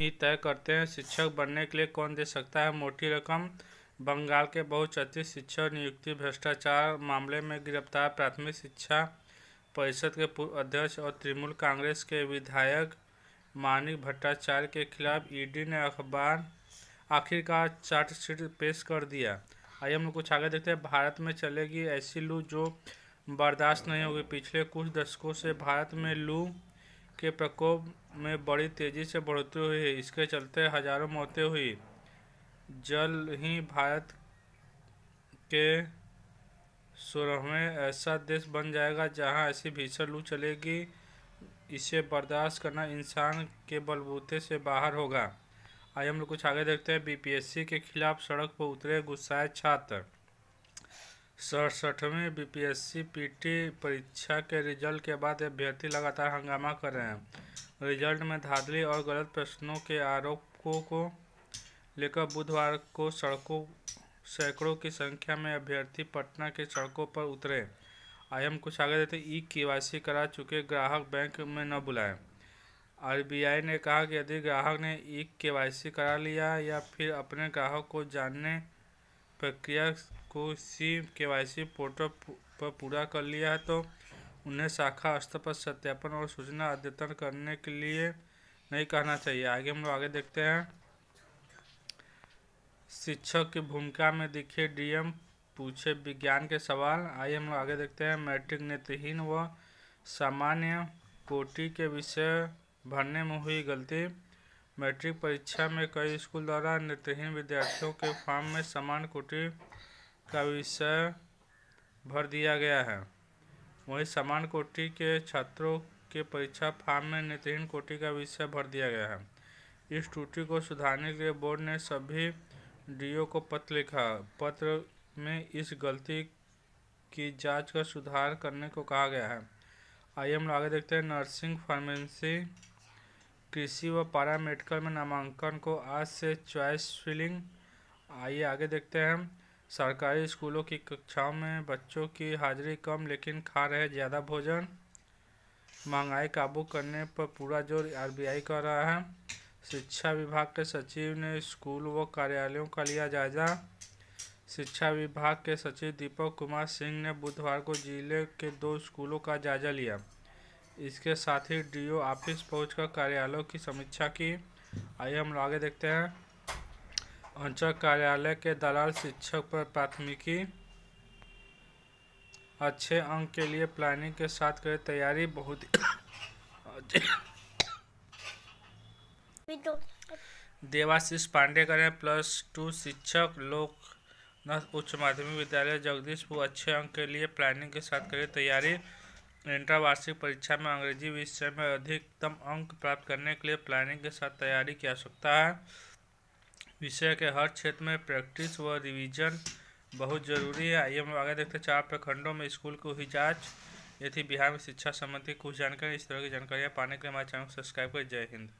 ही तय करते हैं शिक्षक बनने के लिए कौन दे सकता है मोटी रकम बंगाल के बहुचर्चित शिक्षक नियुक्ति भ्रष्टाचार मामले में गिरफ्तार प्राथमिक शिक्षा परिषद के पूर्व अध्यक्ष और तृणमूल कांग्रेस के विधायक मानिक भट्टाचार्य के खिलाफ ईडी ने अखबार आखिरकार चार्जशीट पेश कर दिया आइए हम लोग कुछ आगे देखते हैं भारत में चलेगी ऐसी लू जो बर्दाश्त नहीं होगी पिछले कुछ दशकों से भारत में लू के प्रकोप में बड़ी तेज़ी से बढ़ोतरी हुई है इसके चलते हज़ारों मौतें हुई जल ही भारत के सोलहवें ऐसा देश बन जाएगा जहां ऐसी भीषण लू चलेगी इसे बर्दाश्त करना इंसान के बलबूते से बाहर होगा आइए हम लोग कुछ आगे देखते हैं बीपीएससी के खिलाफ सड़क पर उतरे गुस्साए छात्र सड़सठवीं पी टी परीक्षा के रिजल्ट के बाद अभ्यर्थी लगातार हंगामा कर रहे हैं रिजल्ट में धाधली और गलत प्रश्नों के आरोपों को लेकर बुधवार को सड़कों सैकड़ों की संख्या में अभ्यर्थी पटना के सड़कों पर उतरे आई हम कुछ आगे देते ई के करा चुके ग्राहक बैंक में न बुलाएं आरबीआई ने कहा कि यदि ग्राहक ने ई के करा लिया या फिर अपने ग्राहक को जानने प्रक्रिया को सी के पोर्टल पर पूरा कर लिया है तो उन्हें शाखा स्तर पर सत्यापन और सूचना अद्यतन करने के लिए नहीं कहना चाहिए आगे हम लोग आगे देखते हैं शिक्षक की भूमिका में दिखे डीएम पूछे विज्ञान के सवाल आइए हम लोग आगे देखते हैं मैट्रिक नेत्रहीन व सामान्य कोटि के विषय भरने में हुई गलती मैट्रिक परीक्षा में कई स्कूल द्वारा नेत्रहीन विद्यार्थियों के फॉर्म में समान कोटि का विषय भर दिया गया है वहीं समान कोटि के छात्रों के परीक्षा फॉर्म में नेत्रहीन कोटि का विषय भर दिया गया है इस त्रुटि को सुधारने के लिए बोर्ड ने सभी डीओ को पत्र लिखा पत्र में इस गलती की जांच का सुधार करने को कहा गया है आइए हम आगे देखते हैं नर्सिंग फार्मेसी कृषि व पारा मेडिकल में नामांकन को आज से चॉइस फिलिंग आइए आगे देखते हैं सरकारी स्कूलों की कक्षाओं में बच्चों की हाजिरी कम लेकिन खा रहे ज़्यादा भोजन महंगाई काबू करने पर पूरा जोर आरबीआई कर रहा है शिक्षा विभाग के सचिव ने स्कूल व कार्यालयों का लिया जायजा शिक्षा विभाग के सचिव दीपक कुमार सिंह ने बुधवार को जिले के दो स्कूलों का जायजा लिया इसके साथ ही डीओ ऑफिस पहुंचकर कार्यालयों की समीक्षा की आइए हम लोग आगे देखते हैं अंचल कार्यालय के दलाल शिक्षक पर प्राथमिकी अच्छे अंक के लिए प्लानिंग के साथ करें तैयारी बहुत देवाशीष पांडे करें प्लस टू शिक्षक लोकनाथ उच्च माध्यमिक विद्यालय जगदीशपुर अच्छे अंक के लिए प्लानिंग के साथ करें तैयारी इंट्रावार्षिक परीक्षा में अंग्रेजी विषय में अधिकतम अंक प्राप्त करने के लिए प्लानिंग के साथ तैयारी की आवश्यकता है विषय के हर क्षेत्र में प्रैक्टिस व रिवीजन बहुत जरूरी है आइए हम आगे देखते हैं चार प्रखंडों में स्कूल की हुई जाँच यदि बिहार में शिक्षा संबंधी कुछ जानकारी इस तरह की जानकारियाँ पाने के लिए हमारे चैनल को सब्सक्राइब करें जय हिंद